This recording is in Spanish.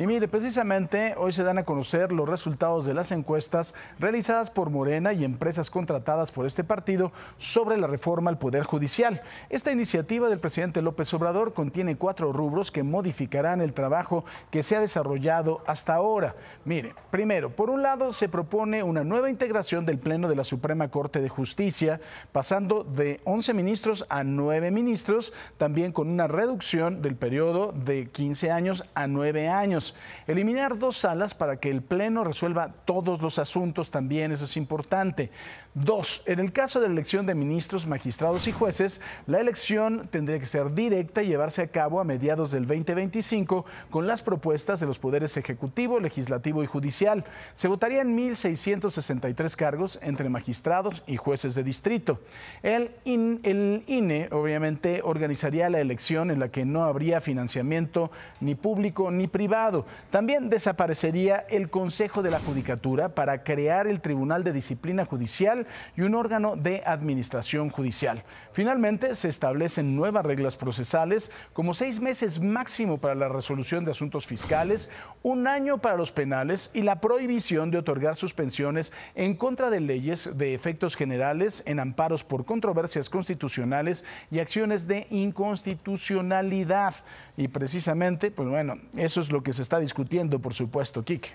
Y mire, precisamente hoy se dan a conocer los resultados de las encuestas realizadas por Morena y empresas contratadas por este partido sobre la reforma al Poder Judicial. Esta iniciativa del presidente López Obrador contiene cuatro rubros que modificarán el trabajo que se ha desarrollado hasta ahora. Mire, primero, por un lado se propone una nueva integración del Pleno de la Suprema Corte de Justicia, pasando de 11 ministros a 9 ministros, también con una reducción del periodo de 15 años a 9 años. Eliminar dos salas para que el Pleno resuelva todos los asuntos también, eso es importante. Dos, en el caso de la elección de ministros, magistrados y jueces, la elección tendría que ser directa y llevarse a cabo a mediados del 2025 con las propuestas de los poderes ejecutivo, legislativo y judicial. Se votarían 1.663 cargos entre magistrados y jueces de distrito. el INE, obviamente, organizaría la elección en la que no habría financiamiento ni público ni privado también desaparecería el Consejo de la Judicatura para crear el Tribunal de Disciplina Judicial y un órgano de administración judicial. Finalmente, se establecen nuevas reglas procesales, como seis meses máximo para la resolución de asuntos fiscales, un año para los penales y la prohibición de otorgar suspensiones en contra de leyes de efectos generales, en amparos por controversias constitucionales y acciones de inconstitucionalidad. Y precisamente, pues bueno, eso es lo que se está discutiendo, por supuesto, Quique.